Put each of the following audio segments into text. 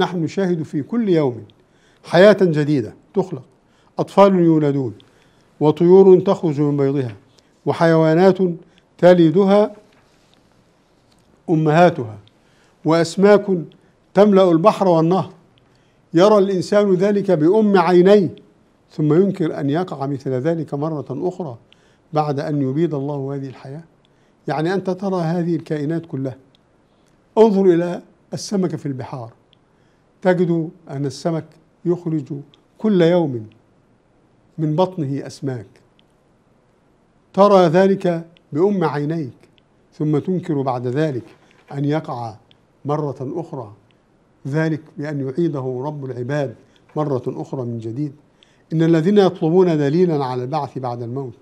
نحن نشاهد في كل يوم حياة جديدة تخلق أطفال يولدون وطيور تخرج من بيضها وحيوانات تلدها أمهاتها وأسماك تملأ البحر والنهر يرى الإنسان ذلك بأم عينيه ثم ينكر أن يقع مثل ذلك مرة أخرى بعد أن يبيد الله هذه الحياة يعني أنت ترى هذه الكائنات كلها انظر إلى السمك في البحار تجد أن السمك يخرج كل يوم من بطنه أسماك ترى ذلك بأم عينيك ثم تنكر بعد ذلك أن يقع مرة أخرى ذلك بأن يعيده رب العباد مرة أخرى من جديد إن الذين يطلبون دليلا على البعث بعد الموت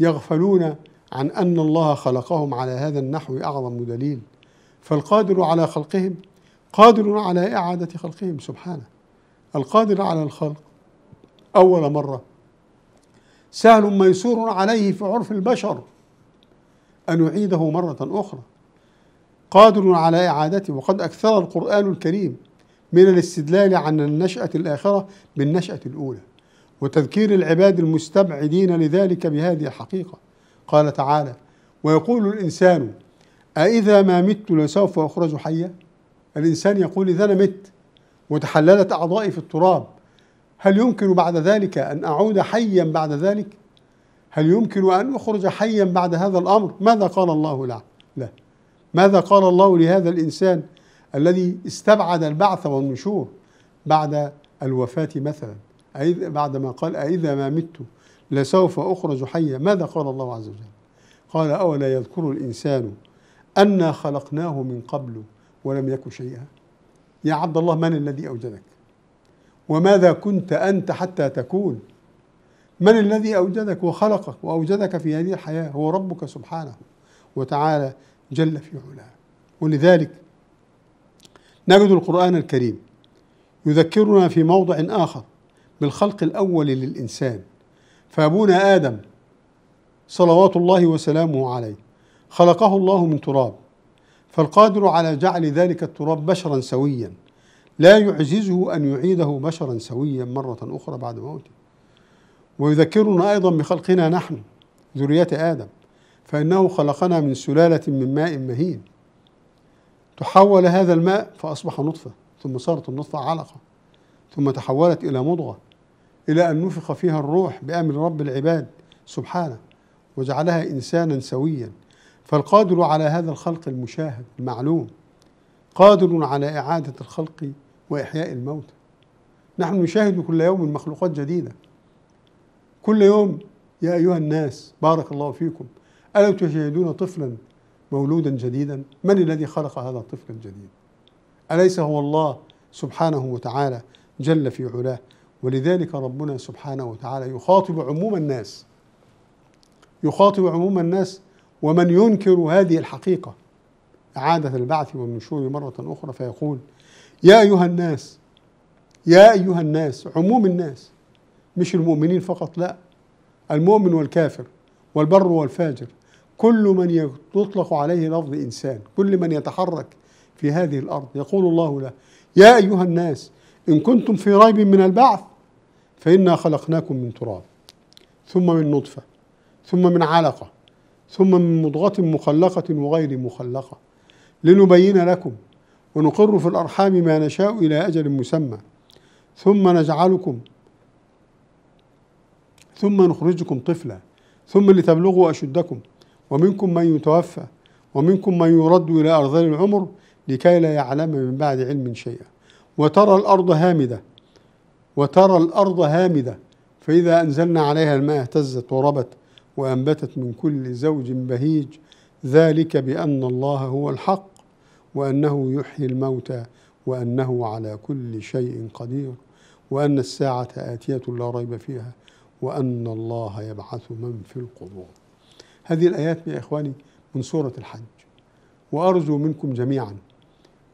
يغفلون عن أن الله خلقهم على هذا النحو أعظم دليل فالقادر على خلقهم قادر على إعادة خلقهم سبحانه القادر على الخلق أول مرة سهل ميسور عليه في عرف البشر أن يعيده مرة أخرى قادر على إعادته وقد أكثر القرآن الكريم من الاستدلال عن النشأة الآخرة بالنشأة الأولى وتذكير العباد المستبعدين لذلك بهذه الحقيقة قال تعالى ويقول الإنسان أإذا ما مت لسوف أخرج حيًّا الإنسان يقول إذا أنا مت وتحللت أعضائي في التراب هل يمكن بعد ذلك أن أعود حيا بعد ذلك؟ هل يمكن أن أخرج حيا بعد هذا الأمر؟ ماذا قال الله له؟ لا ماذا قال الله لهذا الإنسان الذي استبعد البعث والنشور بعد الوفاة مثلا بعد ما قال أإذا ما مت لسوف أخرج حيا ماذا قال الله عز وجل قال أولا يذكر الإنسان أنا خلقناه من قبل ولم يكن شيئا يا عبد الله من الذي أوجدك وماذا كنت أنت حتى تكون من الذي أوجدك وخلقك وأوجدك في هذه الحياة هو ربك سبحانه وتعالى جل في علاه ولذلك نجد القرآن الكريم يذكرنا في موضع آخر بالخلق الأول للإنسان فأبونا آدم صلوات الله وسلامه عليه خلقه الله من تراب فالقادر على جعل ذلك التراب بشرا سويا لا يعجزه أن يعيده بشرا سويا مرة أخرى بعد موته ويذكرنا أيضا بخلقنا نحن ذرية آدم فإنه خلقنا من سلالة من ماء مهين تحول هذا الماء فأصبح نطفة ثم صارت النطفة علقة ثم تحولت إلى مضغة إلى أن نفخ فيها الروح بأمر رب العباد سبحانه وجعلها إنسانا سويا فالقادر على هذا الخلق المشاهد المعلوم قادر على إعادة الخلق وإحياء الموتى نحن نشاهد كل يوم مخلوقات جديدة كل يوم يا أيها الناس بارك الله فيكم ألا تشاهدون طفلا مولودا جديدا من الذي خلق هذا الطفل الجديد أليس هو الله سبحانه وتعالى جل في علاه ولذلك ربنا سبحانه وتعالى يخاطب عموم الناس يخاطب عموم الناس ومن ينكر هذه الحقيقة إعادة البعث والنشور مرة أخرى فيقول يا أيها الناس يا أيها الناس عموم الناس مش المؤمنين فقط لا المؤمن والكافر والبر والفاجر كل من يطلق عليه لفظ إنسان كل من يتحرك في هذه الأرض يقول الله له يا أيها الناس إن كنتم في ريب من البعث فإنا خلقناكم من تراب ثم من نطفة ثم من علقة ثم من مضغة مخلقة وغير مخلقة لنبين لكم ونقر في الأرحام ما نشاء إلى أجل مسمى ثم نجعلكم ثم نخرجكم طفلا ثم لتبلغوا أشدكم ومنكم من يتوفى ومنكم من يرد إلى أرض العمر لكي لا يعلم من بعد علم شيئا وترى الأرض هامدة وترى الأرض هامدة فإذا أنزلنا عليها الماء اهتزت وربت وأنبتت من كل زوج بهيج ذلك بأن الله هو الحق وأنه يحيي الموتى وأنه على كل شيء قدير وأن الساعة آتية لا ريب فيها وأن الله يبعث من في القبور هذه الآيات يا إخواني من سورة الحج وأرجو منكم جميعا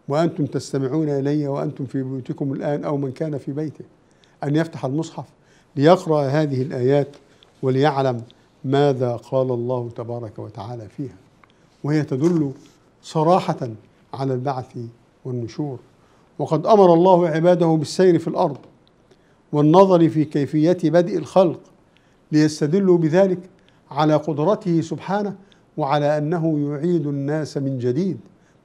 وأنتم تستمعون إلي وأنتم في بيوتكم الآن أو من كان في بيته أن يفتح المصحف ليقرأ هذه الآيات وليعلم ماذا قال الله تبارك وتعالى فيها وهي تدل صراحة على البعث والنشور وقد أمر الله عباده بالسير في الأرض والنظر في كيفية بدء الخلق ليستدلوا بذلك على قدرته سبحانه وعلى أنه يعيد الناس من جديد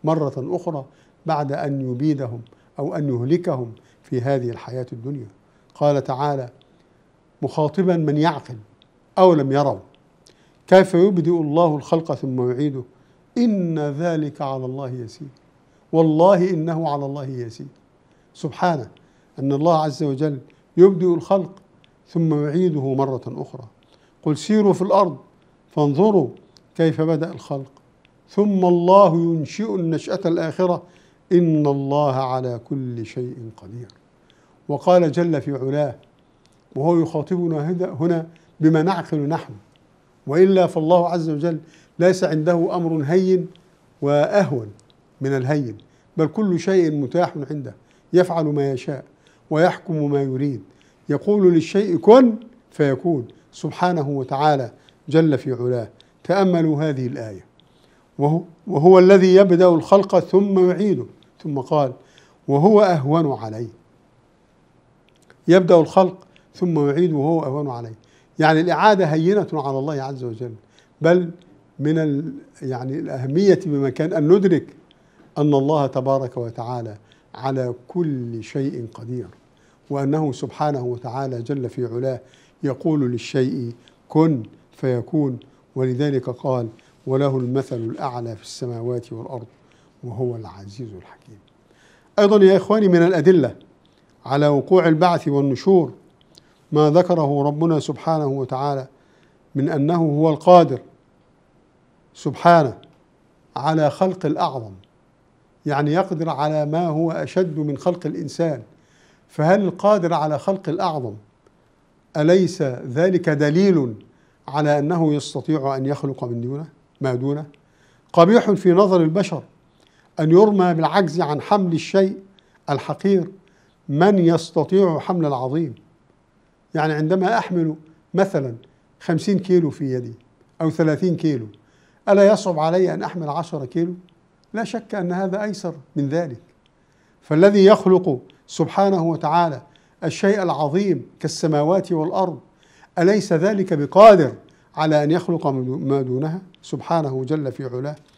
مرة أخرى بعد أن يبيدهم أو أن يهلكهم في هذه الحياة الدنيا قال تعالى مخاطبا من يعقل أو لم يروا كيف يبدئ الله الخلق ثم يعيده إن ذلك على الله يسير والله إنه على الله يسير سبحانه أن الله عز وجل يبدئ الخلق ثم يعيده مرة أخرى قل سيروا في الأرض فانظروا كيف بدأ الخلق ثم الله ينشئ النشأة الآخرة إن الله على كل شيء قدير وقال جل في علاه وهو يخاطبنا هنا بما نعقل نحن والا فالله عز وجل ليس عنده امر هين واهون من الهين بل كل شيء متاح عنده يفعل ما يشاء ويحكم ما يريد يقول للشيء كن فيكون سبحانه وتعالى جل في علاه تاملوا هذه الايه وهو, وهو الذي يبدا الخلق ثم يعيده ثم قال وهو اهون عليه يبدا الخلق ثم يعيده وهو اهون عليه يعني الإعادة هينة على الله عز وجل بل من يعني الأهمية بمكان أن ندرك أن الله تبارك وتعالى على كل شيء قدير وأنه سبحانه وتعالى جل في علاه يقول للشيء كن فيكون ولذلك قال وله المثل الأعلى في السماوات والأرض وهو العزيز الحكيم أيضا يا إخواني من الأدلة على وقوع البعث والنشور ما ذكره ربنا سبحانه وتعالى من انه هو القادر سبحانه على خلق الاعظم يعني يقدر على ما هو اشد من خلق الانسان فهل القادر على خلق الاعظم اليس ذلك دليل على انه يستطيع ان يخلق من دونه ما دونه قبيح في نظر البشر ان يرمى بالعجز عن حمل الشيء الحقير من يستطيع حمل العظيم يعني عندما أحمل مثلا خمسين كيلو في يدي أو ثلاثين كيلو ألا يصعب علي أن أحمل عشرة كيلو؟ لا شك أن هذا أيسر من ذلك فالذي يخلق سبحانه وتعالى الشيء العظيم كالسماوات والأرض أليس ذلك بقادر على أن يخلق ما دونها سبحانه جل في علاه